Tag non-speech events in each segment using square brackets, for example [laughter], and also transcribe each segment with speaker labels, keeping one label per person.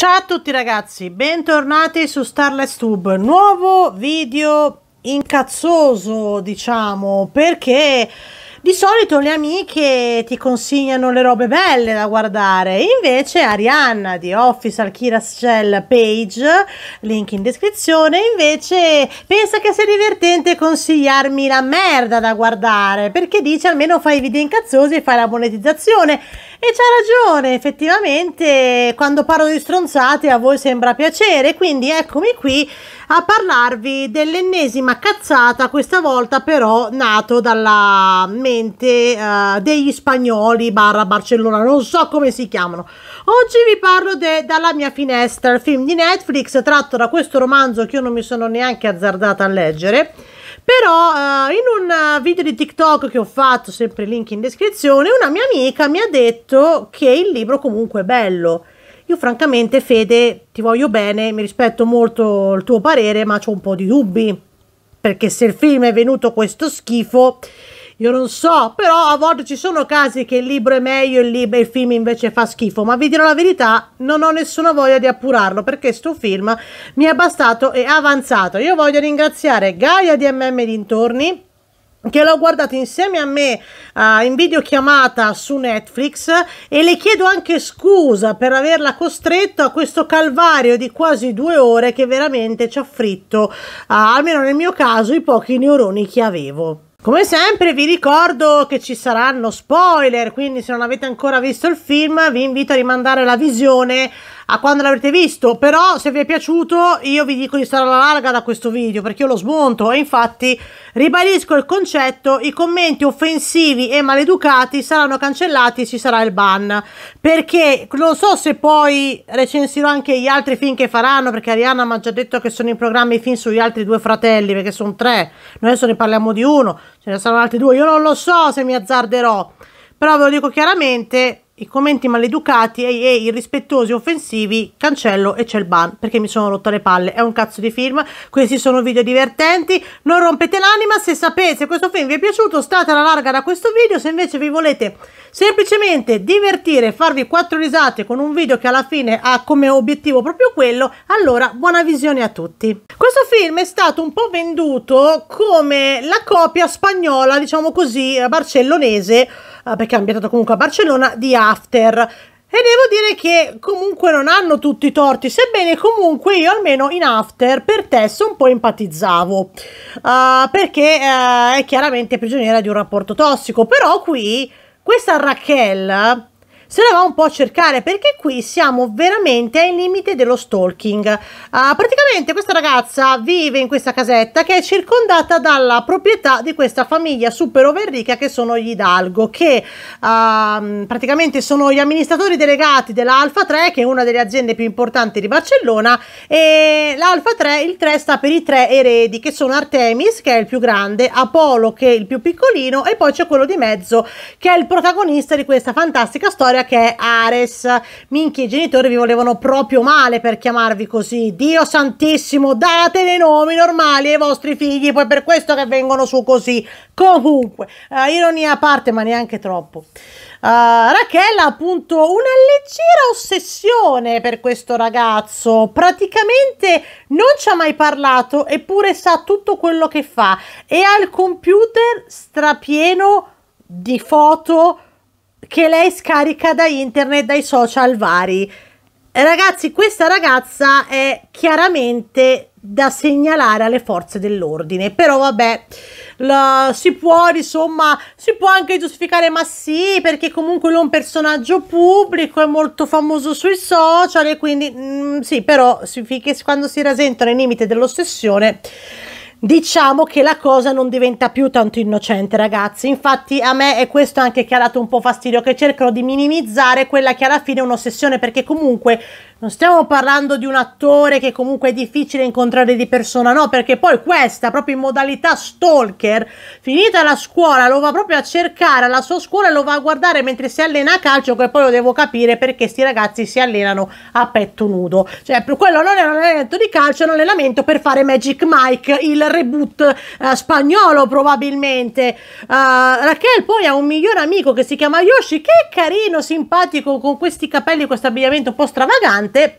Speaker 1: Ciao a tutti ragazzi, bentornati su Starless Tube, nuovo video incazzoso diciamo perché di solito le amiche ti consigliano le robe belle da guardare, invece Arianna di Office Alkira Shell Page, link in descrizione, invece pensa che sia divertente consigliarmi la merda da guardare, perché dice almeno fai i video incazzosi e fai la monetizzazione e c'ha ragione, effettivamente quando parlo di stronzate a voi sembra piacere, quindi eccomi qui a parlarvi dell'ennesima cazzata, questa volta però nato dalla mente uh, degli spagnoli barra Barcellona, non so come si chiamano. Oggi vi parlo de, dalla mia finestra, il film di Netflix tratto da questo romanzo che io non mi sono neanche azzardata a leggere però uh, in un video di TikTok che ho fatto, sempre link in descrizione, una mia amica mi ha detto che il libro comunque è bello. Io francamente, Fede, ti voglio bene, mi rispetto molto il tuo parere, ma ho un po' di dubbi. Perché se il film è venuto questo schifo, io non so, però a volte ci sono casi che il libro è meglio e il libro, e il film invece fa schifo, ma vi dirò la verità, non ho nessuna voglia di appurarlo perché sto film mi è bastato e avanzato. Io voglio ringraziare Gaia di MM Dintorni che l'ho guardato insieme a me uh, in videochiamata su Netflix e le chiedo anche scusa per averla costretto a questo calvario di quasi due ore che veramente ci ha fritto, uh, almeno nel mio caso, i pochi neuroni che avevo. Come sempre vi ricordo che ci saranno spoiler, quindi se non avete ancora visto il film vi invito a rimandare la visione a quando l'avrete visto, però se vi è piaciuto io vi dico di stare alla larga da questo video perché io lo smonto e infatti ribadisco il concetto, i commenti offensivi e maleducati saranno cancellati e ci sarà il ban, perché non so se poi recensirò anche gli altri film che faranno, perché Arianna mi ha già detto che sono in programma i film sugli altri due fratelli, perché sono tre, noi adesso ne parliamo di uno, ce ne saranno altri due, io non lo so se mi azzarderò, però ve lo dico chiaramente i commenti maleducati e, e irrispettosi offensivi cancello e c'è il ban perché mi sono rotta le palle è un cazzo di film questi sono video divertenti non rompete l'anima se sapete se questo film vi è piaciuto state alla larga da questo video se invece vi volete semplicemente divertire farvi quattro risate con un video che alla fine ha come obiettivo proprio quello allora buona visione a tutti questo film è stato un po' venduto come la copia spagnola diciamo così barcellonese Ah, perché è ambientato comunque a Barcellona, di After. E devo dire che comunque non hanno tutti i torti, sebbene comunque io almeno in After per Tess un po' empatizzavo, uh, perché uh, è chiaramente prigioniera di un rapporto tossico, però qui questa Raquel se la va un po' a cercare perché qui siamo veramente ai limiti dello stalking. Uh, praticamente questa ragazza vive in questa casetta che è circondata dalla proprietà di questa famiglia super overrica che sono gli Hidalgo, che uh, praticamente sono gli amministratori delegati dell'Alfa 3, che è una delle aziende più importanti di Barcellona, e l'Alfa 3, il 3 sta per i tre eredi, che sono Artemis, che è il più grande, Apollo, che è il più piccolino, e poi c'è quello di mezzo, che è il protagonista di questa fantastica storia quella che è Ares. Minchia, i genitori vi volevano proprio male per chiamarvi così. Dio santissimo, date dei nomi normali ai vostri figli, poi per questo che vengono su così. Comunque, eh, ironia a parte, ma neanche troppo. Uh, eh, Raquel ha appunto una leggera ossessione per questo ragazzo, praticamente non ci ha mai parlato eppure sa tutto quello che fa e ha il computer strapieno di foto che lei scarica da internet, dai social vari. Ragazzi, questa ragazza è chiaramente da segnalare alle forze dell'ordine, però vabbè, la, si può, insomma, si può anche giustificare, ma sì, perché comunque lui è un personaggio pubblico, è molto famoso sui social e quindi mh, mm, sì, però si, quando si rasentano i limiti dell'ossessione diciamo che la cosa non diventa più tanto innocente ragazzi infatti a me è questo anche che ha dato un po' fastidio che cercano di minimizzare quella che alla fine è un'ossessione perché comunque non stiamo parlando di un attore che comunque è difficile incontrare di persona, no, perché poi questa, proprio in modalità stalker, finita la scuola, lo va proprio a cercare alla sua scuola e lo va a guardare mentre si allena a calcio, che poi lo devo capire perché questi ragazzi si allenano a petto nudo. Cioè, quello non è un allenamento di calcio, è un allenamento per fare Magic Mike, il reboot eh, spagnolo probabilmente. Uh, Raquel poi ha un migliore amico che si chiama Yoshi, che è carino, simpatico, con questi capelli, questo abbigliamento un po' stravagante cantante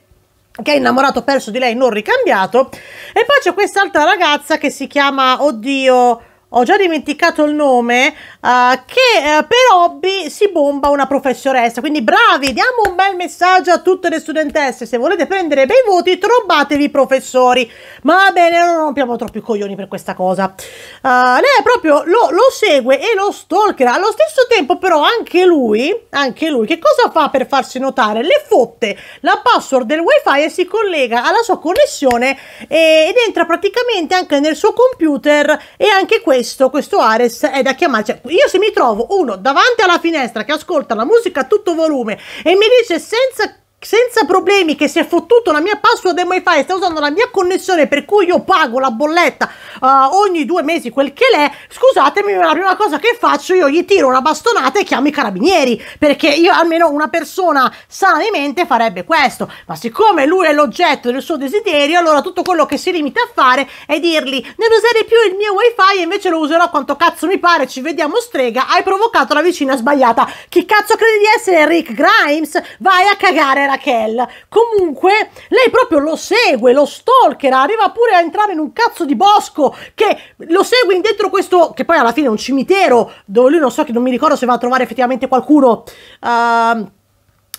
Speaker 1: che è innamorato perso di lei non ricambiato e poi c'è quest'altra ragazza che si chiama oddio ho già dimenticato il nome, uh, che uh, per hobby si bomba una professoressa. Quindi bravi, diamo un bel messaggio a tutte le studentesse. Se volete prendere bei voti, trombatevi professori. Ma va bene, non rompiamo troppi coglioni per questa cosa. Uh, lei proprio lo, lo, segue e lo stalker. Allo stesso tempo però anche lui, anche lui, che cosa fa per farsi notare? Le fotte la password del wifi e si collega alla sua connessione e, ed entra praticamente anche nel suo computer e anche questo questo, questo Ares è da chiamare. Cioè, io se mi trovo uno davanti alla finestra che ascolta la musica a tutto volume e mi dice senza senza problemi che si è fottuto la mia password del wifi e sta usando la mia connessione per cui io pago la bolletta uh, ogni due mesi quel che l'è scusatemi ma la prima cosa che faccio io gli tiro una bastonata e chiamo i carabinieri perché io almeno una persona sana di mente farebbe questo ma siccome lui è l'oggetto del suo desiderio allora tutto quello che si limita a fare è dirgli non usare più il mio wifi e invece lo userò quanto cazzo mi pare ci vediamo strega hai provocato la vicina sbagliata chi cazzo credi di essere Rick Grimes vai a cagare Raquel. Comunque, lei proprio lo segue, lo stalker, arriva pure a entrare in un cazzo di bosco che lo segue in dentro questo, che poi alla fine è un cimitero, dove lui non so che non mi ricordo se va a trovare effettivamente qualcuno. Uh,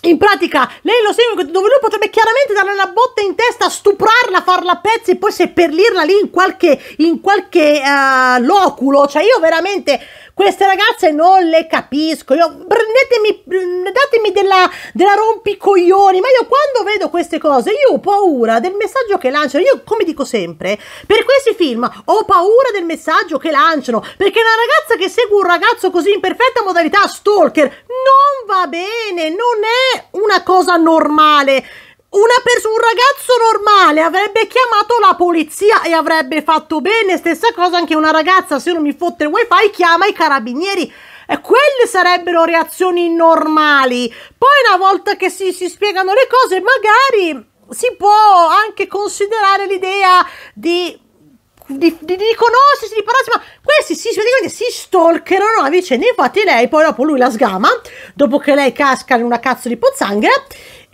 Speaker 1: in pratica, lei lo segue dove lui potrebbe chiaramente darle una botta in testa, stuprarla, farla a pezzi e poi seppellirla lì in qualche, in qualche uh, loculo. Cioè, io veramente queste ragazze non le capisco. Io, prendetemi, datemi della, della rompicoglioni. Ma io quando vedo queste cose, io ho paura del messaggio che lanciano. Io, come dico sempre, per questi film ho paura del messaggio che lanciano. Perché una ragazza che segue un ragazzo così in perfetta modalità stalker non va bene, non è una cosa normale. Una pers- un ragazzo normale avrebbe chiamato la polizia e avrebbe fatto bene. Stessa cosa anche una ragazza, se non mi fotte il wifi, chiama i carabinieri. E quelle sarebbero reazioni normali. Poi una volta che si, si spiegano le cose, magari si può anche considerare l'idea di di, di, di conoscersi, di parlarsi, ma questi si, praticamente si stalkerano a vicenda. Infatti, lei poi dopo lui la sgama, dopo che lei casca in una cazzo di pozzanghera,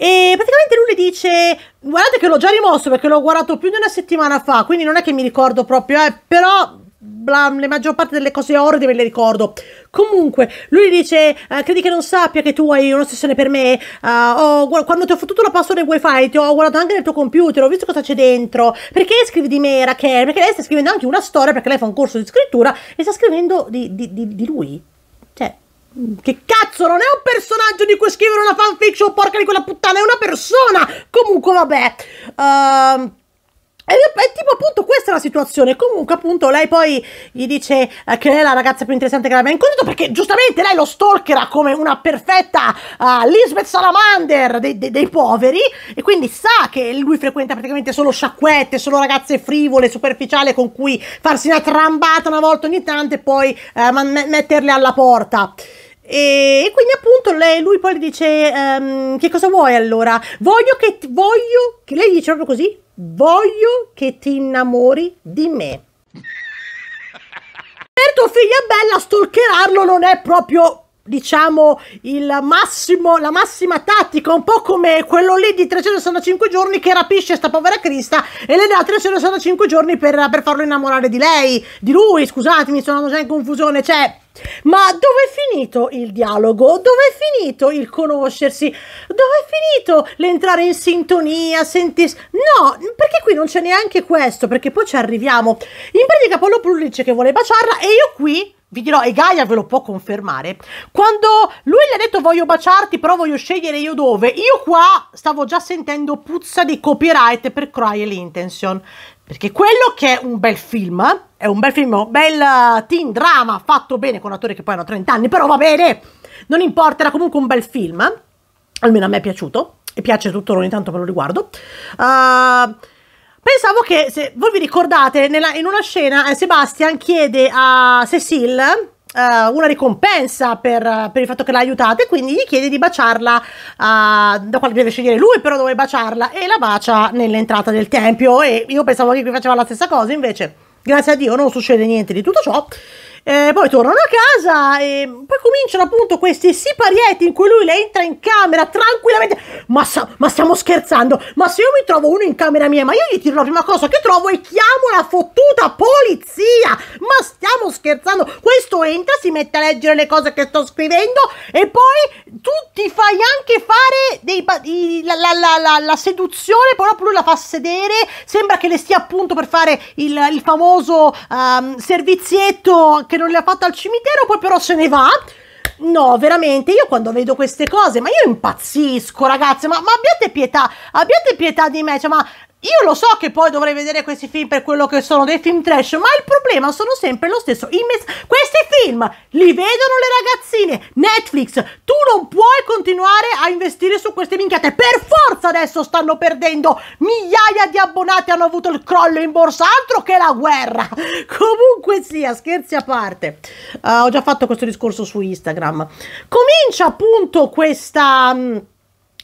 Speaker 1: e praticamente lui le dice: Guardate che l'ho già rimosso perché l'ho guardato più di una settimana fa, quindi non è che mi ricordo proprio, eh, però la, la maggior parte delle cose orde me le ricordo. Comunque, lui dice: eh, Credi che non sappia che tu hai un'ossessione per me? Uh, eh, oh, guarda, quando ti ho fottuto la password del wifi, ti ho guardato anche nel tuo computer, ho visto cosa c'è dentro. Perché scrivi di me, Raquel? Perché lei sta scrivendo anche una storia, perché lei fa un corso di scrittura e sta scrivendo di, di, di, di lui. Cioè. Che cazzo, non è un personaggio di cui scrivere una fanfiction, porca di quella puttana, è una persona! Comunque, vabbè. Ehm... Uh... Ed è, tipo appunto questa è la situazione. Comunque appunto lei poi gli dice eh, che è la ragazza più interessante che l'abbia incontrato perché giustamente lei lo stalkerà come una perfetta uh, Lisbeth Salamander dei, dei, dei poveri e quindi sa che lui frequenta praticamente solo sciacquette, solo ragazze frivole, superficiali con cui farsi una trambata una volta ogni tanto e poi eh, metterle alla porta. E, quindi appunto lei, lui poi le dice um, che cosa vuoi allora? Voglio che ti, voglio che lei dice proprio così voglio che ti innamori di me. [laughs] per tua figlia bella stalkerarlo non è proprio diciamo, il massimo, la massima tattica, un po' come quello lì di 365 giorni che rapisce sta povera Crista e le dà 365 giorni per, per farlo innamorare di lei, di lui, scusatemi, sono andato già in confusione, cioè... Ma dove è finito il dialogo? Dove è finito il conoscersi? Dove è finito l'entrare in sintonia, sentirsi... No, perché qui non c'è neanche questo, perché poi ci arriviamo. In pratica Paolo Pullice che vuole baciarla e io qui vi dirò, e Gaia ve lo può confermare, quando lui le ha detto voglio baciarti, però voglio scegliere io dove, io qua stavo già sentendo puzza di copyright per Cruel Intention, perché quello che è un bel film, è un bel film, un bel eh, teen drama fatto bene con attori che poi hanno 30 anni, però va bene, non importa, era comunque un bel film, almeno a me è piaciuto, e piace tutto ogni tanto me lo riguardo, uh, Pensavo che, se voi vi ricordate, nella, in una scena eh, Sebastian chiede a Cecil uh, eh, una ricompensa per, uh, per, il fatto che l'ha aiutata e quindi gli chiede di baciarla, uh, da quale deve scegliere lui però dove baciarla e la bacia nell'entrata del tempio e io pensavo che qui faceva la stessa cosa, invece grazie a Dio non succede niente di tutto ciò eh, poi tornano a casa e poi cominciano appunto questi siparietti in cui lui le entra in camera tranquillamente. Ma, ma, stiamo scherzando? Ma se io mi trovo uno in camera mia, ma io gli tiro la prima cosa che trovo e chiamo la fottuta polizia! Ma stiamo scherzando? Questo entra, si mette a leggere le cose che sto scrivendo e poi tu ti fai anche fare dei, i, la, la, la, la, seduzione, poi dopo lui la fa sedere, sembra che le stia appunto per fare il, il famoso um, servizietto che non le ha fatte al cimitero, poi però se ne va. No, veramente, io quando vedo queste cose, ma io impazzisco, ragazzi, ma, ma abbiate pietà, abbiate pietà di me, cioè, ma io lo so che poi dovrei vedere questi film per quello che sono dei film trash, ma il problema sono sempre lo stesso. Mes- questi film li vedono le ragazzine. Netflix, tu non puoi continuare a investire su queste minchiate. Per forza adesso stanno perdendo. Migliaia di abbonati hanno avuto il crollo in borsa, altro che la guerra. [laughs] Comunque sia, scherzi a parte. Uh, ho già fatto questo discorso su Instagram. Comincia appunto questa... Mh, mm,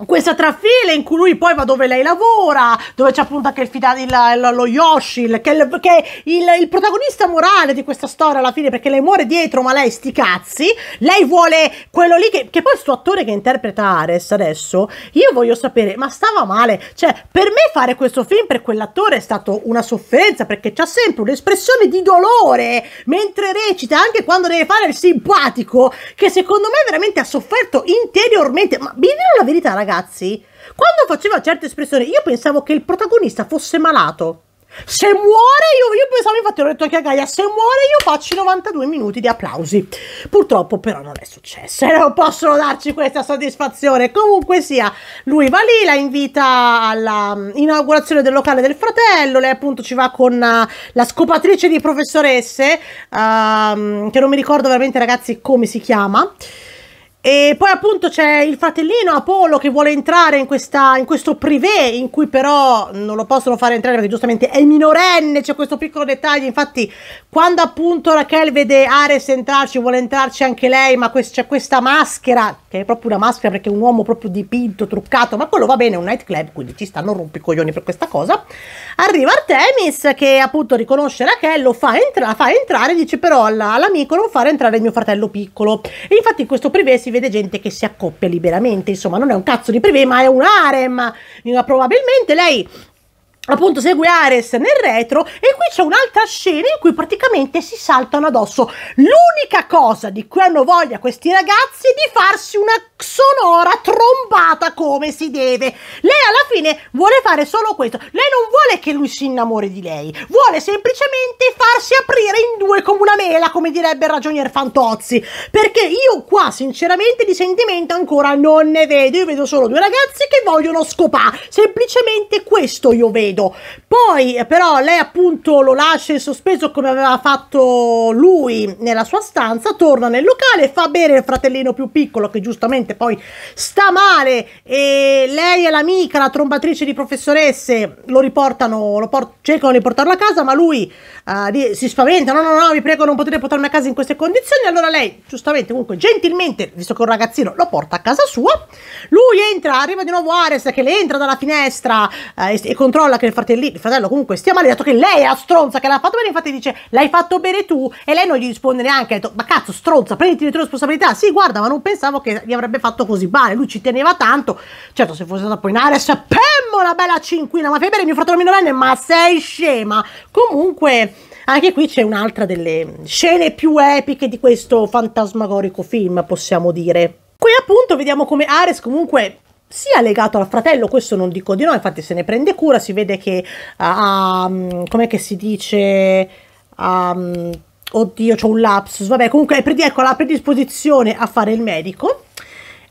Speaker 1: questa trafila in cui lui poi va dove lei lavora, dove c'è appunto anche il fidato, il, lo Yoshi, che, il, che è il, il, protagonista morale di questa storia alla fine, perché lei muore dietro, ma lei sti cazzi, lei vuole quello lì, che, che poi sto attore che interpreta Ares adesso, io voglio sapere, ma stava male, cioè per me fare questo film per quell'attore è stato una sofferenza, perché c'ha sempre un'espressione di dolore, mentre recita, anche quando deve fare il simpatico, che secondo me veramente ha sofferto interiormente, ma vi dirò la verità ragazzi, ragazzi, quando faceva certe espressioni, io pensavo che il protagonista fosse malato. Se muore, io, io pensavo, infatti, ho detto anche a Gaia: se muore, io faccio 92 minuti di applausi. Purtroppo, però, non è successo e eh, non possono darci questa soddisfazione. Comunque sia, lui va lì, la invita all'inaugurazione mm, del locale del fratello. Lei, appunto, ci va con eh, la scopatrice di professoresse, uh, che non mi ricordo veramente, ragazzi, come si chiama. E poi appunto c'è il fratellino Apollo che vuole entrare in, questa, in, questo privé in cui però non lo possono fare entrare perché giustamente è minorenne, c'è questo piccolo dettaglio, infatti quando appunto Raquel vede Ares entrarci vuole entrarci anche lei ma quest- c'è questa maschera che è proprio una maschera perché è un uomo proprio dipinto, truccato, ma quello va bene, è un nightclub quindi ci stanno rompicoglioni per questa cosa. Arriva Artemis che appunto riconosce Raquel, lo fa, entra- fa entrare dice però all'amico non fare entrare il mio fratello piccolo. E infatti in questo privé si vede gente che si accoppia liberamente, insomma non è un cazzo di privé ma è un harem, eh, probabilmente lei appunto segue Ares nel retro e qui c'è un'altra scena in cui praticamente si saltano addosso l'unica cosa di cui hanno voglia questi ragazzi è di farsi una sonora trombata come si deve lei alla fine vuole fare solo questo lei non vuole che lui si innamori di lei vuole semplicemente farsi aprire in due come una mela come direbbe il ragionier Fantozzi perché io qua sinceramente di sentimento ancora non ne vedo io vedo solo due ragazzi che vogliono scopà semplicemente questo io vedo ど、Poi eh, però lei appunto lo lascia in sospeso come aveva fatto lui nella sua stanza, torna nel locale, fa bere il fratellino più piccolo che giustamente poi sta male e lei e l'amica, la trombatrice di professoresse, lo riportano, lo por- cercano di portarlo a casa, ma lui uh, si spaventa, no no no, vi prego non potete portarmi a casa in queste condizioni, allora lei giustamente comunque gentilmente, visto che è un ragazzino, lo porta a casa sua, lui entra, arriva di nuovo Ares che le entra dalla finestra uh, e, e, controlla che il fratellino fratello comunque stia male, dato che lei è la stronza che l'ha fatto bene, infatti dice l'hai fatto bene tu e lei non gli risponde neanche, ha detto ma cazzo stronza, prenditi le tue responsabilità, sì guarda ma non pensavo che gli avrebbe fatto così male, lui ci teneva tanto, certo se fosse andato poi in aria sapemmo la bella cinquina, ma fai bene mio fratello minorenne, ma sei scema, comunque... Anche qui c'è un'altra delle scene più epiche di questo fantasmagorico film, possiamo dire. Qui appunto vediamo come Ares comunque sia legato al fratello, questo non dico di no, infatti se ne prende cura, si vede che, um, com'è che si dice, um, oddio c'ho un lapsus, vabbè comunque ecco, la predisposizione a fare il medico,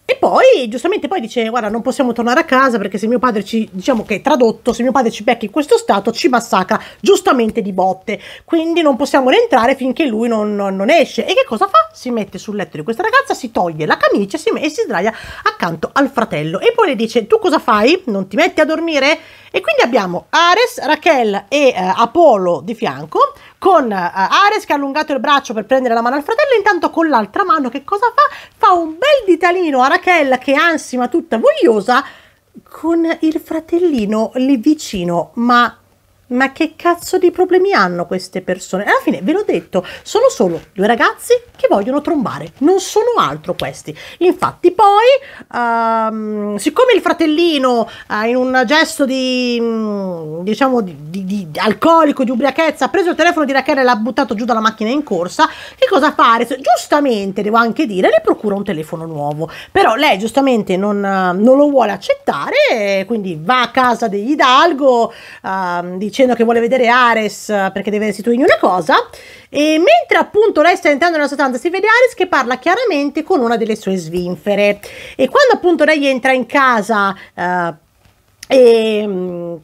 Speaker 1: e poi, giustamente, poi dice: Guarda, non possiamo tornare a casa perché se mio padre ci, diciamo che tradotto, se mio padre ci becca in questo stato, ci massacra giustamente di botte. Quindi non possiamo rientrare finché lui non, non, non esce. E che cosa fa? Si mette sul letto di questa ragazza, si toglie la camicia si, e si sdraia accanto al fratello. E poi le dice: Tu cosa fai? Non ti metti a dormire? E quindi abbiamo Ares, Raquel e eh, Apollo di fianco, con eh, Ares che ha allungato il braccio per prendere la mano al fratello, intanto con l'altra mano che cosa fa? Fa un bel ditalino a Raquel che è ansima tutta vogliosa con il fratellino lì vicino, ma ma che cazzo di problemi hanno queste persone? Alla fine ve l'ho detto, sono solo due ragazzi che vogliono trombare, non sono altro questi. Infatti poi, um, siccome il fratellino uh, in un gesto di, mm, diciamo, di, di, di, alcolico, di ubriachezza, ha preso il telefono di Rachele e l'ha buttato giù dalla macchina in corsa, che cosa fare? Giustamente, devo anche dire, le procura un telefono nuovo. Però lei giustamente non, non lo vuole accettare, quindi va a casa degli Hidalgo, uh, dice dicendo che vuole vedere Ares perché deve restituirgli una cosa. E mentre appunto lei sta entrando nella sua sostanza, si vede Ares che parla chiaramente con una delle sue svinfere. E quando appunto lei entra in casa. Eh, e mm,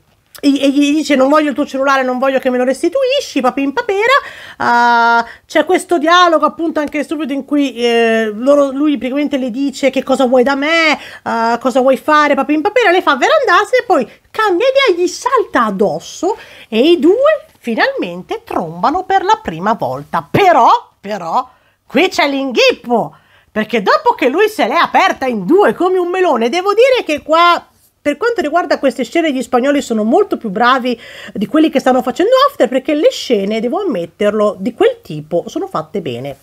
Speaker 1: e gli dice non voglio il tuo cellulare, non voglio che me lo restituisci, papin papera, uh, ah, c'è questo dialogo appunto anche subito in cui eh, loro, lui praticamente le dice che cosa vuoi da me, uh, cosa vuoi fare, papin papera, le fa verandarsene e poi cambia idea, gli salta addosso e i due finalmente trombano per la prima volta. Però, però, qui c'è l'inghippo, perché dopo che lui se l'è aperta in due come un melone, devo dire che qua per quanto riguarda queste scene, gli spagnoli sono molto più bravi di quelli che stanno facendo After perché le scene, devo ammetterlo, di quel tipo sono fatte bene.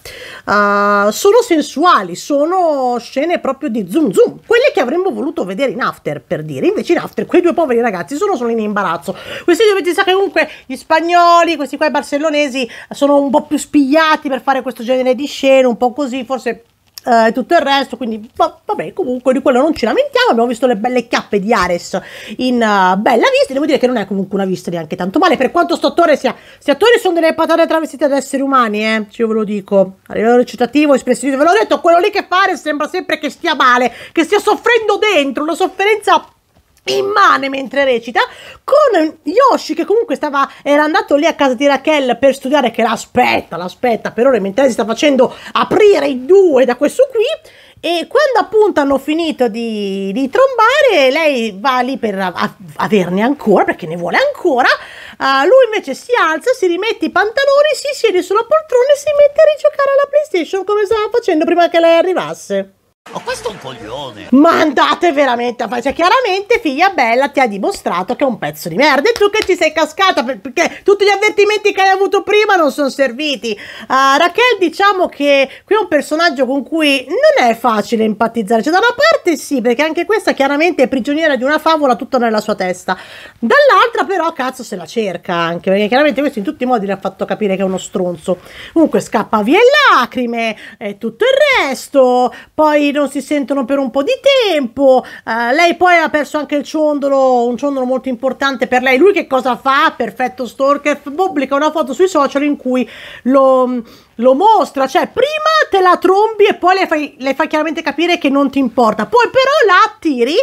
Speaker 1: Uh, sono sensuali, sono scene proprio di zoom zoom, quelle che avremmo voluto vedere in After per dire. Invece in After quei due poveri ragazzi sono solo in imbarazzo. Questi dovete sapere che comunque gli spagnoli, questi qua i barcellonesi, sono un po' più spigliati per fare questo genere di scene, un po' così, forse eh, e eh, tutto il resto, quindi va, boh, vabbè, comunque di quello non ci lamentiamo, abbiamo visto le belle chiappe di Ares in uh, bella vista, devo dire che non è comunque una vista neanche tanto male, per quanto sto attore sia, sti attori sono delle patate travestite ad esseri umani, eh, io ve lo dico, a livello recitativo, espressivo, ve l'ho detto, quello lì che fare sembra sempre che stia male, che stia soffrendo dentro, una sofferenza immane mentre recita con Yoshi che comunque stava, era andato lì a casa di Raquel per studiare che l'aspetta, l'aspetta per ora mentre si sta facendo aprire i due da questo qui e quando appunto hanno finito di, di trombare lei va lì per a, a, averne ancora perché ne vuole ancora uh, lui invece si alza, si rimette i pantaloni, si siede sulla poltrona e si mette a rigiocare alla playstation come stava facendo prima che lei arrivasse ma questo è un coglione! Ma andate veramente a fare. Cioè, chiaramente, figlia bella ti ha dimostrato che è un pezzo di merda. E tu che ti sei cascata perché tutti gli avvertimenti che hai avuto prima non sono serviti. Uh, Raquel, diciamo che qui è un personaggio con cui non è facile empatizzare. Cioè, da una parte sì, perché anche questa chiaramente è prigioniera di una favola tutta nella sua testa. Dall'altra, però, cazzo, se la cerca anche. Perché chiaramente questo in tutti i modi le ha fatto capire che è uno stronzo. Comunque, scappa via in lacrime e tutto il resto. Poi non si sentono per un po' di tempo. Uh, lei poi ha perso anche il ciondolo, un ciondolo molto importante per lei. Lui che cosa fa? Perfetto stalker, pubblica una foto sui social in cui lo, lo mostra, cioè prima te la trombi e poi le fai, le fai chiaramente capire che non ti importa. Poi però la attiri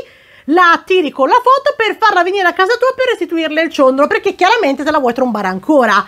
Speaker 1: la attiri con la foto per farla venire a casa tua per restituirle il ciondolo, perché chiaramente te la vuoi trombare ancora.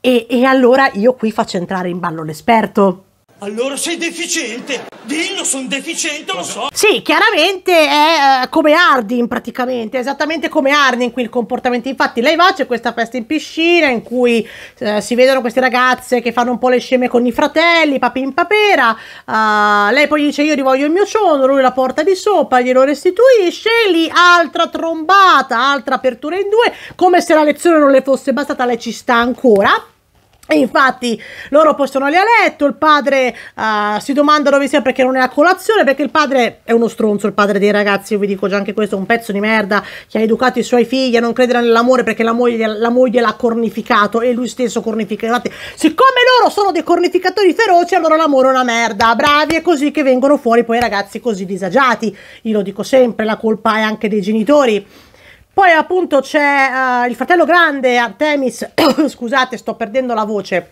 Speaker 1: E, e allora io qui faccio entrare in ballo l'esperto. Allora sei deficiente! Dillo, sono deficiente, lo so! Sì, chiaramente è uh, come Ardin, praticamente, esattamente come Ardin qui il comportamento. Infatti lei va, c'è questa festa in piscina in cui uh, si vedono queste ragazze che fanno un po' le sceme con i fratelli, papi in papera, uh, ah, lei poi dice io rivoglio il mio ciondo, lui la porta di sopra, glielo restituisce, lì altra trombata, altra apertura in due, come se la lezione non le fosse bastata, lei ci sta ancora. Infatti loro possono andare a letto, il padre uh, si domanda dove sia perché non è a colazione, perché il padre è uno stronzo, il padre dei ragazzi, io vi dico già anche questo, un pezzo di merda che ha educato i suoi figli a non credere nell'amore perché la moglie, la moglie l'ha cornificato e lui stesso cornifica. Infatti, siccome loro sono dei cornificatori feroci, allora l'amore è una merda, bravi, è così che vengono fuori poi i ragazzi così disagiati. Io lo dico sempre, la colpa è anche dei genitori poi appunto c'è uh, il fratello grande Artemis, [coughs] scusate sto perdendo la voce,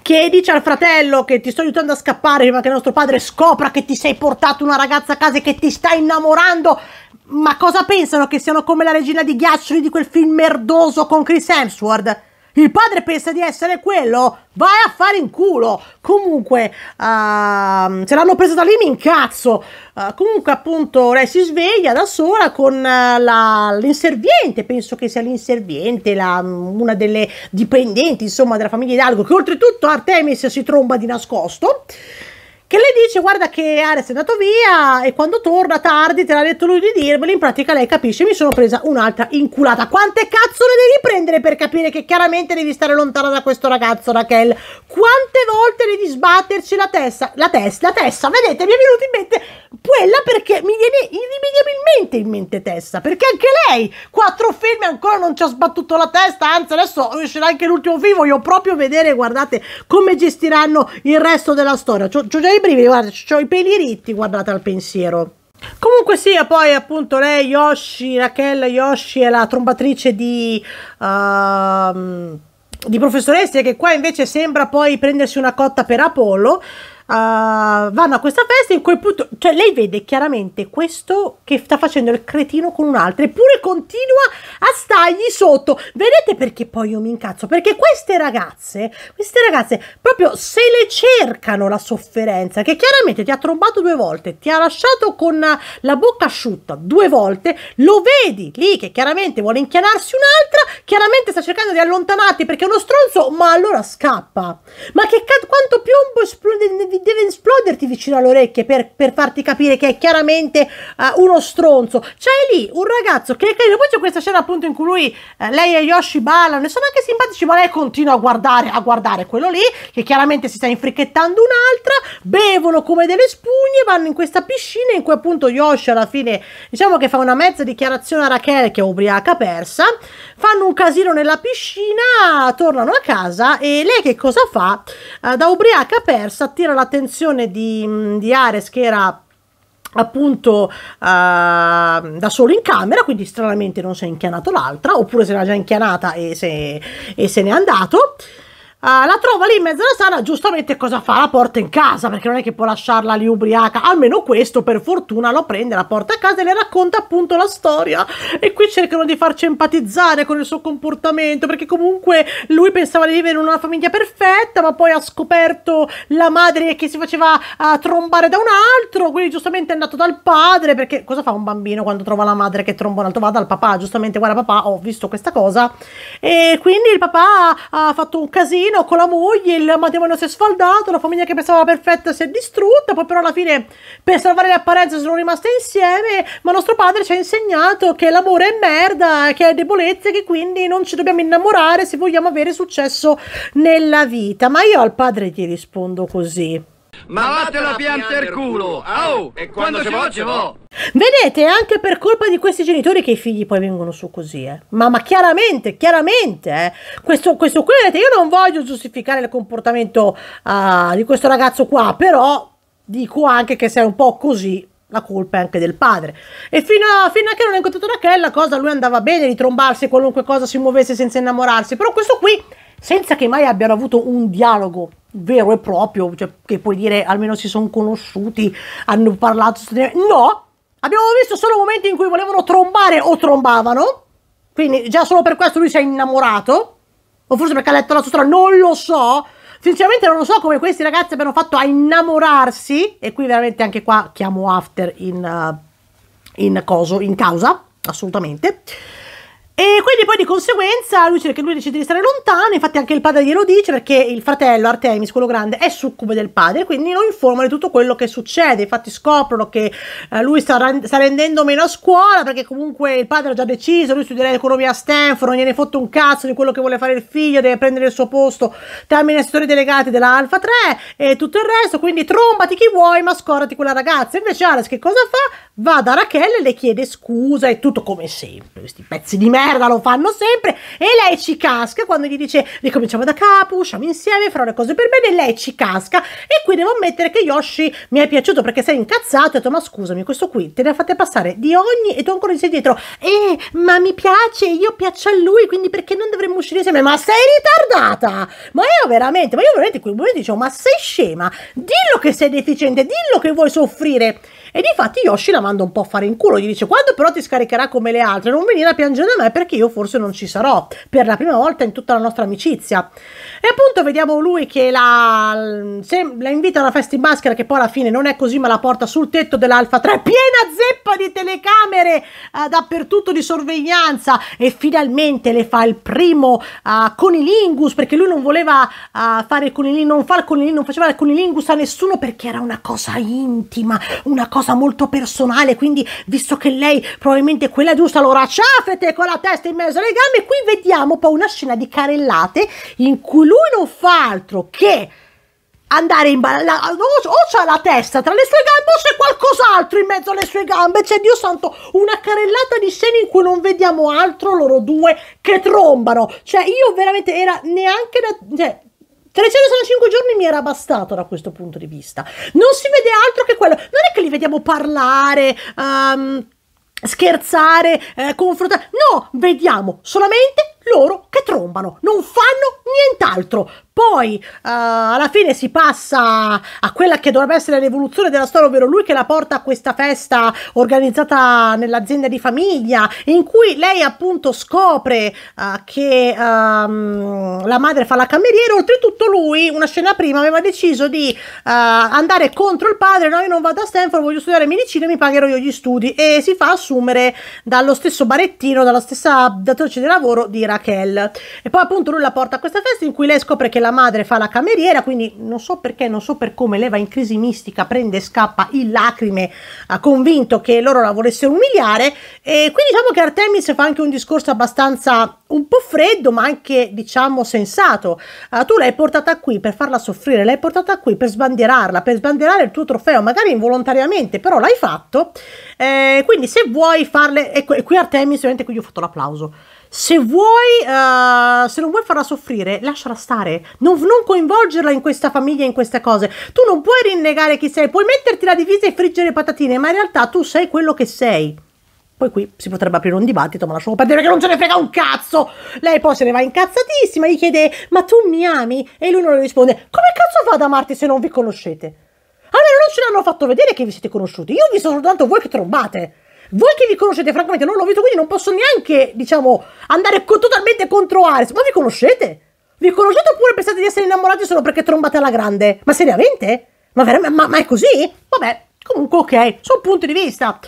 Speaker 1: che dice al fratello che ti sto aiutando a scappare prima che nostro padre scopra che ti sei portato una ragazza a casa e che ti sta innamorando. Ma cosa pensano che siano come la regina di ghiaccioli di quel film merdoso con Chris Hemsworth? il padre pensa di essere quello, vai a fare in culo. Comunque, uh, se l'hanno presa da lì mi incazzo. Uh, comunque, appunto, lei si sveglia da sola con uh, l'inserviente, penso che sia l'inserviente, la, una delle dipendenti, insomma, della famiglia Hidalgo, che oltretutto Artemis si tromba di nascosto che le dice guarda che Ares è andato via e quando torna tardi te l'ha detto lui di dirmelo in pratica lei capisce mi sono presa un'altra inculata quante cazzo le devi prendere per capire che chiaramente devi stare lontana da questo ragazzo Raquel quante volte devi sbatterci la testa la testa la testa vedete mi è venuta in mente quella perché mi viene irrimediabilmente in mente testa perché anche lei quattro film ancora non ci ha sbattuto la testa anzi adesso uscirà anche l'ultimo film voglio proprio vedere guardate come gestiranno il resto della storia c'ho, ho già i brividi, guarda, ho i peli ritti, guardate al pensiero. Comunque sia, poi appunto lei, Yoshi, Raquel Yoshi è la trombatrice di... Uh, di professoressa che qua invece sembra poi prendersi una cotta per Apollo Uh, vanno a questa festa e in quel punto, cioè lei vede chiaramente questo che sta facendo il cretino con un altro, eppure continua a stargli sotto. Vedete perché poi io mi incazzo? Perché queste ragazze, queste ragazze proprio se le cercano la sofferenza, che chiaramente ti ha trombato due volte, ti ha lasciato con la bocca asciutta due volte, lo vedi lì che chiaramente vuole inchianarsi un'altra, chiaramente sta cercando di allontanarti perché è uno stronzo, ma allora scappa. Ma che cazzo, quanto piombo esplode deve esploderti vicino alle orecchie per, per farti capire che è chiaramente uh, uno stronzo. C'è lì un ragazzo che è carino. Poi c'è questa scena appunto in cui lui, uh, lei e Yoshi ballano e sono anche simpatici, ma lei continua a guardare, a guardare quello lì, che chiaramente si sta infricchettando un'altra. Bevono come delle spugne, vanno in questa piscina in cui appunto Yoshi alla fine diciamo che fa una mezza dichiarazione a Rachel che è ubriaca persa. Fanno un casino nella piscina, tornano a casa e lei che cosa fa? Uh, da ubriaca persa tira la l'attenzione di, di Ares che era appunto uh, da solo in camera quindi stranamente non si è inchianato l'altra oppure se l'ha già inchianata e se, e se n'è andato Uh, la trova lì in mezzo alla sala, giustamente cosa fa? La porta in casa, perché non è che può lasciarla lì ubriaca. Almeno questo, per fortuna, lo prende, la porta a casa e le racconta appunto la storia. E qui cercano di farci empatizzare con il suo comportamento, perché comunque lui pensava di vivere in una famiglia perfetta, ma poi ha scoperto la madre che si faceva uh, trombare da un altro, quindi giustamente è andato dal padre, perché cosa fa un bambino quando trova la madre che tromba un altro? Va dal papà, giustamente, guarda papà, ho visto questa cosa. E quindi il papà ha fatto un casino bambino con la moglie, il matrimonio si è sfaldato, la famiglia che pensava perfetta si è distrutta, poi però alla fine per salvare le apparenze sono rimaste insieme, ma nostro padre ci ha insegnato che l'amore è merda, che è debolezza, che quindi non ci dobbiamo innamorare se vogliamo avere successo nella vita. Ma io al padre ti rispondo così. Ma vattela pianta il culo! Oh, e quando, quando ci vo, ci vo! Vedete, è anche per colpa di questi genitori che i figli poi vengono su così, eh. Ma, ma chiaramente, chiaramente, eh. Questo, questo qui, vedete, io non voglio giustificare il comportamento uh, di questo ragazzo qua, però dico anche che se è un po' così, la colpa è anche del padre. E fino a, fino a che non ha incontrato Raquel, la cosa lui andava bene di trombarsi qualunque cosa si muovesse senza innamorarsi. Però questo qui, senza che mai abbiano avuto un dialogo vero e proprio, cioè, che puoi dire almeno si sono conosciuti, hanno parlato. No, abbiamo visto solo momenti in cui volevano trombare o trombavano. Quindi già solo per questo lui si è innamorato. O forse perché ha letto la sua storia, non lo so. Sinceramente non lo so come questi ragazzi abbiano fatto a innamorarsi. E qui veramente anche qua chiamo After in, uh, in coso, in causa, assolutamente. E quindi poi di conseguenza lui, cerca, lui decide di stare lontano, infatti anche il padre glielo dice perché il fratello Artemis, quello grande, è succube del padre, quindi lo informa di tutto quello che succede, infatti scoprono che eh, lui sta, sta, rendendo meno a scuola perché comunque il padre ha già deciso, lui studierà economia a Stanford, non gliene fotte un cazzo di quello che vuole fare il figlio, deve prendere il suo posto i amministratori delegati della Alfa 3 e tutto il resto, quindi trombati chi vuoi ma scorati quella ragazza. Invece Alex che cosa fa? Va da Raquel e le chiede scusa e tutto come sempre, questi pezzi di merda merda, lo fanno sempre. E lei ci casca quando gli dice ricominciamo da capo, usciamo insieme, farò le cose per bene. E lei ci casca. E qui devo ammettere che Yoshi mi è piaciuto perché sei incazzato e ho detto ma scusami, questo qui te ne ha fatte passare di ogni e tu ancora sei dietro. Eh, ma mi piace, io piaccio a lui, quindi perché non dovremmo uscire insieme? Ma sei ritardata! Ma io veramente, ma io veramente in quel momento dicevo ma sei scema, dillo che sei deficiente, dillo che vuoi soffrire. E di fatti Yoshi la manda un po' a fare in culo, gli dice quando però ti scaricherà come le altre, non venire a piangere da me perché io forse non ci sarò, per la prima volta in tutta la nostra amicizia. E appunto vediamo lui che la, la invita a una festa in maschera che poi alla fine non è così ma la porta sul tetto dell'Alfa 3 piena zeppa di telecamere eh, dappertutto di sorveglianza e finalmente le fa il primo eh, conilingus perché lui non voleva eh, fare il conilingus, non fa il conilingus, non faceva il conilingus a nessuno perché era una cosa intima, una cosa molto personale, quindi visto che lei probabilmente è quella giusta allora ciafete con la testa in mezzo alle gambe qui vediamo poi una scena di carellate in cui lui non fa altro che andare in ballo o c'ha la testa tra le sue gambe o c'è qualcos'altro in mezzo alle sue gambe c'è Dio santo una carellata di scene in cui non vediamo altro loro due che trombano cioè io veramente era neanche da cioè, 365 giorni mi era bastato da questo punto di vista non si vede altro che quello non è che li vediamo parlare um, scherzare eh, confrontare no vediamo solamente loro che trombano, non fanno nient'altro. Poi uh, alla fine si passa a quella che dovrebbe essere l'evoluzione della storia, ovvero lui che la porta a questa festa organizzata nell'azienda di famiglia, in cui lei appunto scopre uh, che um, la madre fa la cameriera. Oltretutto, lui, una scena prima, aveva deciso di uh, andare contro il padre: No, io non vado a Stanford, voglio studiare medicina e mi pagherò io gli studi. E si fa assumere dallo stesso barettino, dalla stessa datrice di lavoro di Ryan. Raquel. E poi appunto lui la porta a questa festa in cui lei scopre che la madre fa la cameriera, quindi non so perché, non so per come, lei va in crisi mistica, prende e scappa in lacrime, ha convinto che loro la volessero umiliare. E quindi diciamo che Artemis fa anche un discorso abbastanza un po' freddo, ma anche diciamo sensato. Uh, tu l'hai portata qui per farla soffrire, l'hai portata qui per sbandierarla, per sbandierare il tuo trofeo, magari involontariamente, però l'hai fatto. Eh, quindi se vuoi farle, ecco, e qui Artemis ovviamente qui gli ho fatto l'applauso se vuoi, uh, se non vuoi farla soffrire, lasciala stare. Non, non, coinvolgerla in questa famiglia, in queste cose. Tu non puoi rinnegare chi sei, puoi metterti la divisa e friggere le patatine, ma in realtà tu sei quello che sei. Poi qui si potrebbe aprire un dibattito, ma lasciamo perdere che non ce ne frega un cazzo! Lei poi se ne va incazzatissima, gli chiede, ma tu mi ami? E lui non le risponde, come cazzo fa ad amarti se non vi conoscete? Almeno non ce l'hanno fatto vedere che vi siete conosciuti, io vi sono soltanto voi che trombate! Voi che vi conoscete, francamente, non l'ho visto, quindi non posso neanche, diciamo, andare co- totalmente contro Ares. Ma vi conoscete? Vi conoscete oppure pensate di essere innamorati solo perché trombate alla grande? Ma seriamente? Ma, ver- ma-, ma è così? Vabbè, comunque ok, sono punti di vista.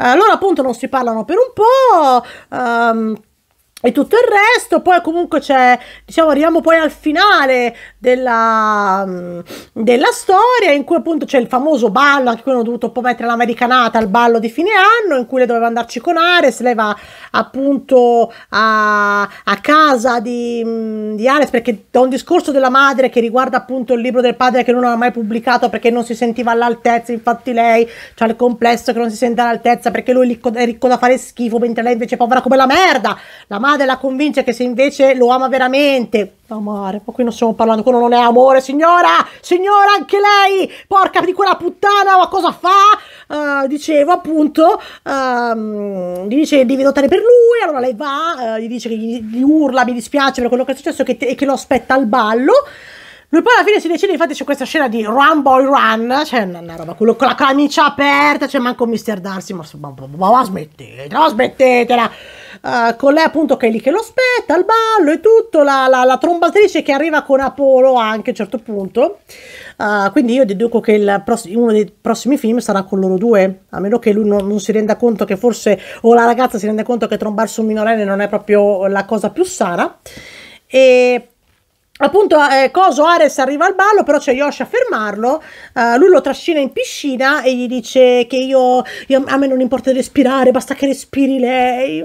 Speaker 1: Allora appunto non si parlano per un po'. Um, e tutto il resto, poi comunque c'è, diciamo, arriviamo poi al finale della, mm, della, storia in cui appunto c'è il famoso ballo, anche qui hanno dovuto poi mettere l'americanata al ballo di fine anno, in cui lei doveva andarci con Ares, lei va appunto a, a casa di, mm, di, Ares perché da un discorso della madre che riguarda appunto il libro del padre che non aveva mai pubblicato perché non si sentiva all'altezza, infatti lei c'ha il complesso che non si sente all'altezza perché lui è ricco da fare schifo, mentre lei invece è povera come la merda, la madre madre la convince che se invece lo ama veramente, amare, ma qui non stiamo parlando, quello non è amore, signora, signora anche lei, porca di quella puttana, ma cosa fa? Uh, dicevo appunto, uh, gli dice devi lottare per lui, allora lei va, uh, gli dice che gli, gli, urla, mi dispiace per quello che è successo che e che lo aspetta al ballo. Lui poi alla fine si decide, infatti c'è questa scena di Run Boy Run, cioè una roba, quello con la camicia aperta, cioè manco Mr. Darcy, ma, ma, ma, ma smettetela, smettetela. Eh, con lei appunto che è lì che lo aspetta al ballo e tutto, la, la, la, trombatrice che arriva con Apollo anche a un certo punto. Uh, quindi io deduco che pross- uno dei prossimi film sarà con loro due, a meno che lui non, non, si renda conto che forse, o la ragazza si renda conto che trombarsi un minorenne non è proprio la cosa più sana. E appunto eh, Coso Ares arriva al ballo però c'è Yoshi a fermarlo eh, lui lo trascina in piscina e gli dice che io, io, a me non importa respirare basta che respiri lei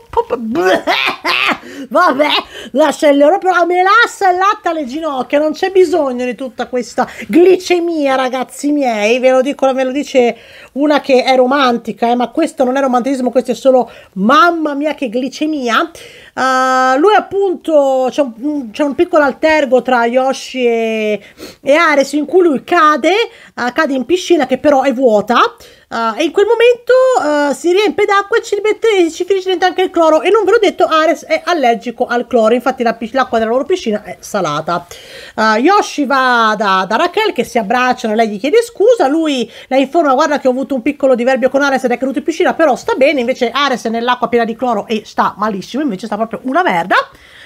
Speaker 1: [laughs] Vabbè, lascia il l'acelero però me lascia il latte alle ginocchia, non c'è bisogno di tutta questa glicemia, ragazzi miei. Ve lo dico, ve lo dice una che è romantica, eh, ma questo non è romantismo, questo è solo mamma mia che glicemia. Uh, lui appunto c'è un, un, piccolo altergo tra Yoshi e, e Ares in cui lui cade, uh, cade in piscina che però è vuota uh, e in quel momento si riempie d'acqua e ci, mette, ci finisce dentro anche il cloro e non ve l'ho detto Ares è allergico al cloro infatti l'acqua della loro piscina è salata uh, Yoshi va da, da, Raquel che si abbracciano lei gli chiede scusa lui la informa guarda che ho avuto un piccolo diverbio con Ares ed è caduto in piscina però sta bene invece Ares è nell'acqua piena di cloro e sta malissimo invece sta proprio una merda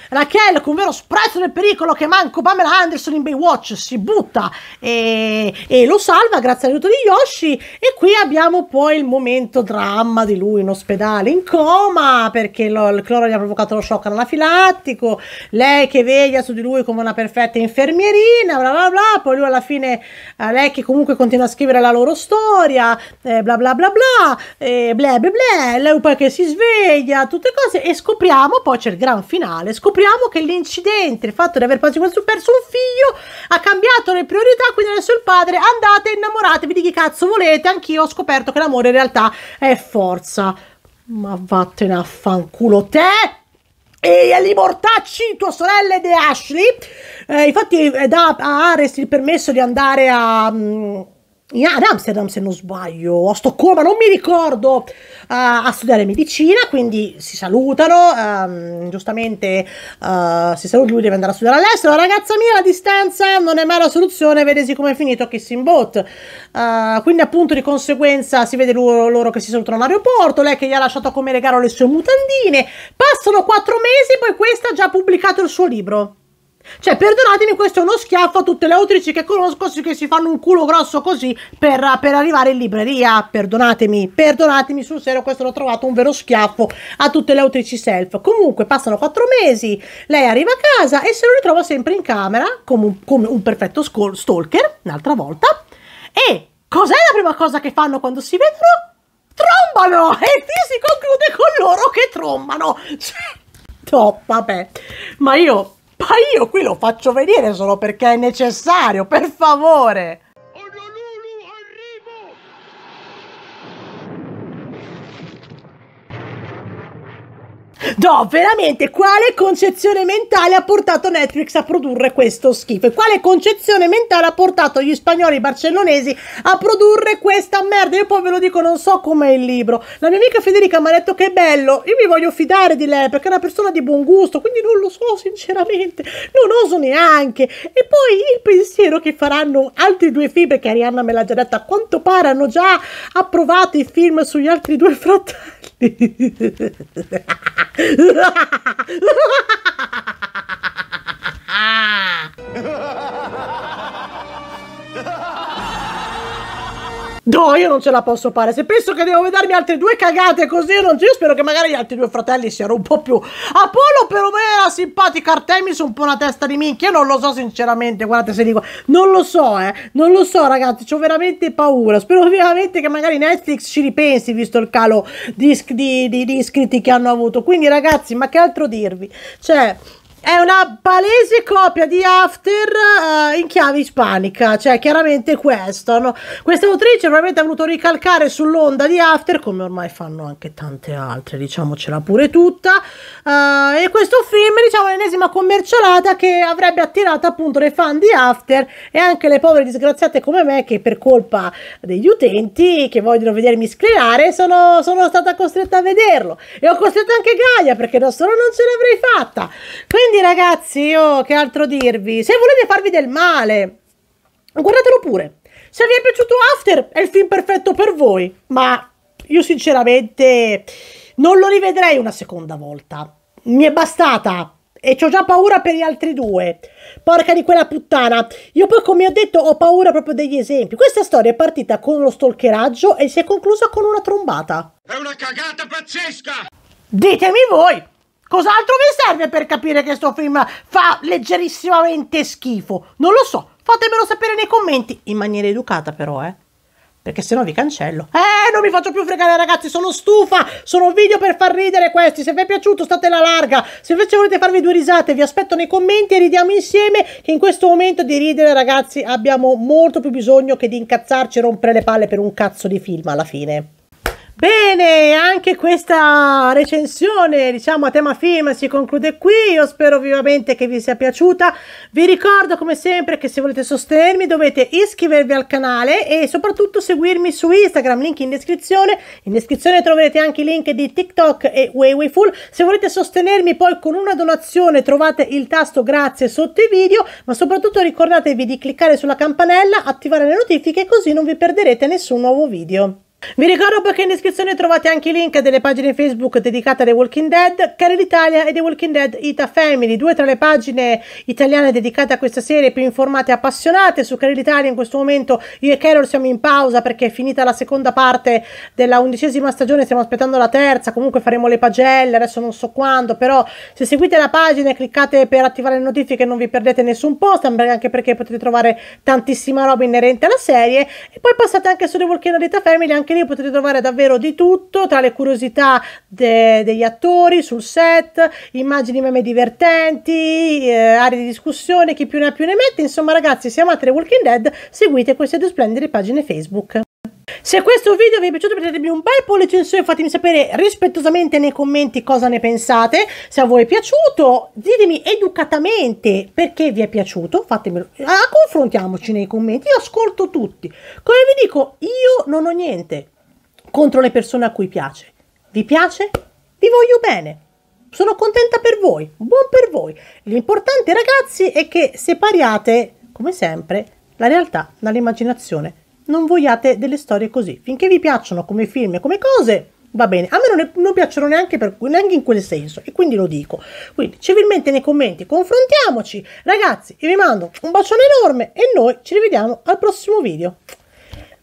Speaker 1: Raquel con vero sprezzo del pericolo che manco Pamela Anderson in Baywatch si butta e, e lo salva grazie all'aiuto di Yoshi e qui abbiamo poi il momento dramma di lui in ospedale in coma perché lo, il cloro gli ha provocato lo shock anafilattico lei che veglia su di lui come una perfetta infermierina bla bla bla poi lui alla fine eh, lei che comunque continua a scrivere la loro storia eh, bla bla bla bla eh, bla bla bla lei poi che si sveglia tutte cose e scopriamo poi c'è il gran finale scopriamo scopriamo che l'incidente, il fatto di aver perso un figlio, ha cambiato le priorità, quindi adesso il padre andate, innamoratevi di chi cazzo volete, anch'io ho scoperto che l'amore in realtà è forza. Ma vattene a fanculo te! e gli mortacci tua sorella ed Ashley eh, infatti eh, da Ares il permesso di andare a mh, mm, ad Amsterdam se non sbaglio, o a Stoccolma, non mi ricordo, uh, a studiare medicina, quindi si salutano, um, giustamente uh, si saluta, lui deve andare a studiare all'estero, ragazza mia la distanza non è mai la soluzione, vedesi come è finito Kissing Boat, uh, eh, quindi appunto di conseguenza si vede loro, loro che si salutano all'aeroporto, lei che gli ha lasciato come regalo le sue mutandine, passano quattro mesi, poi questa ha già pubblicato il suo libro. Cioè, perdonatemi, questo è uno schiaffo a tutte le autrici che conosco che si fanno un culo grosso così per, per, arrivare in libreria. Perdonatemi, perdonatemi, sul serio, questo l'ho trovato un vero schiaffo a tutte le autrici self. Comunque, passano quattro mesi, lei arriva a casa e se lo ritrova sempre in camera, come un, come un perfetto stalker, un'altra volta. E cos'è la prima cosa che fanno quando si vedono? Trombano! E qui si conclude con loro che trombano! Cioè, oh, vabbè, ma io ma io qui lo faccio venire solo perché è necessario, per favore! No, veramente, quale concezione mentale ha portato Netflix a produrre questo schifo? E quale concezione mentale ha portato gli spagnoli barcellonesi a produrre questa merda? Io poi ve lo dico, non so com'è il libro. La mia amica Federica mi ha detto che è bello. Io mi voglio fidare di lei perché è una persona di buon gusto, quindi non lo so, sinceramente. Non oso neanche. E poi il pensiero che faranno altri due film, perché Arianna me l'ha già detta, a quanto pare hanno già approvato i film sugli altri due fratelli. [laughs] 으아! [laughs] [laughs] No, io non ce la posso fare. Se penso che devo vedermi altre due cagate così, io, non... io spero che magari gli altri due fratelli siano un po' più. Apollo per me era simpatico, Artemis un po' una testa di minchia. Io non lo so, sinceramente. Guardate se dico. Non lo so, eh. Non lo so, ragazzi. Ho veramente paura. Spero veramente che magari Netflix ci ripensi, visto il calo di, di, di, di iscritti che hanno avuto. Quindi, ragazzi, ma che altro dirvi? Cioè è una palese copia di After uh, in chiave ispanica, cioè chiaramente questo. No? Questa autrice probabilmente ha voluto ricalcare sull'onda di After, come ormai fanno anche tante altre, diciamocela pure tutta. Uh, e questo film, diciamo, è l'ennesima commercialata che avrebbe attirato appunto le fan di After e anche le povere disgraziate come me che per colpa degli utenti che vogliono vedermi sclerare sono, sono stata costretta a vederlo. E ho costretto anche Gaia perché da solo non ce l'avrei fatta. Quindi quindi ragazzi, io che altro dirvi? Se volete farvi del male, guardatelo pure. Se vi è piaciuto After, è il film perfetto per voi. Ma io sinceramente non lo rivedrei una seconda volta. Mi è bastata e ho già paura per gli altri due. Porca di quella puttana. Io poi, come ho detto, ho paura proprio degli esempi. Questa storia è partita con lo stalkeraggio e si è conclusa con una trombata. È una cagata pazzesca! Ditemi voi! Cos'altro vi serve per capire che sto film fa leggerissimamente schifo? Non lo so, fatemelo sapere nei commenti, in maniera educata però, eh. Perché se no vi cancello. Eh, non mi faccio più fregare ragazzi, sono stufa, sono video per far ridere questi, se vi è piaciuto state alla larga, se invece volete farvi due risate vi aspetto nei commenti e ridiamo insieme che in questo momento di ridere ragazzi abbiamo molto più bisogno che di incazzarci e rompere le palle per un cazzo di film alla fine. Bene, anche questa recensione, diciamo a tema film, si conclude qui. Io spero vivamente che vi sia piaciuta. Vi ricordo come sempre che se volete sostenermi dovete iscrivervi al canale e soprattutto seguirmi su Instagram, link in descrizione. In descrizione troverete anche i link di TikTok e Wayful. Se volete sostenermi poi con una donazione trovate il tasto grazie sotto i video, ma soprattutto ricordatevi di cliccare sulla campanella, attivare le notifiche così non vi perderete nessun nuovo video. Vi ricordo poi che in descrizione trovate anche i link delle pagine Facebook dedicate alle Walking Dead, Care l'Italia e The Walking Dead Ita Family, due tra le pagine italiane dedicate a questa serie più informate e appassionate. Su Care l'Italia in questo momento io e Carol siamo in pausa perché è finita la seconda parte della undicesima stagione, stiamo aspettando la terza, comunque faremo le pagelle, adesso non so quando, però se seguite la pagina e cliccate per attivare le notifiche non vi perdete nessun post, anche perché potete trovare tantissima roba inerente alla serie. E poi passate anche su The Walking Dead Ita Family, anche anche lì potete trovare davvero di tutto, tra le curiosità de degli attori sul set, immagini meme divertenti, eh, aree di discussione, chi più ne ha più ne mette, insomma ragazzi siamo amate The Walking Dead seguite queste due splendide pagine Facebook. Se questo video vi è piaciuto mettetemi un bel pollice in su e fatemi sapere rispettosamente nei commenti cosa ne pensate. Se a voi è piaciuto ditemi educatamente perché vi è piaciuto, fatemelo. Ah, confrontiamoci nei commenti, io ascolto tutti. Come vi dico, io non ho niente contro le persone a cui piace. Vi piace? Vi voglio bene. Sono contenta per voi, buon per voi. L'importante ragazzi è che separiate, come sempre, la realtà dall'immaginazione non vogliate delle storie così. Finché vi piacciono come film e come cose, va bene. A me non, è, non piacciono neanche, per, neanche, in quel senso, e quindi lo dico. Quindi, civilmente nei commenti, confrontiamoci. Ragazzi, vi mando un bacione enorme e noi ci rivediamo al prossimo video.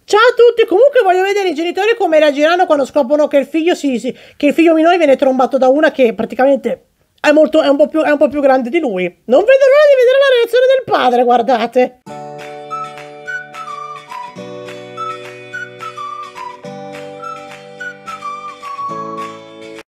Speaker 1: Ciao a tutti, comunque voglio vedere i genitori come reagiranno quando scoprono che il figlio, si, si, che il figlio minore viene trombato da una che praticamente è, molto, è, un più, è un po' più grande di lui. Non vedo l'ora di vedere la reazione del padre, guardate.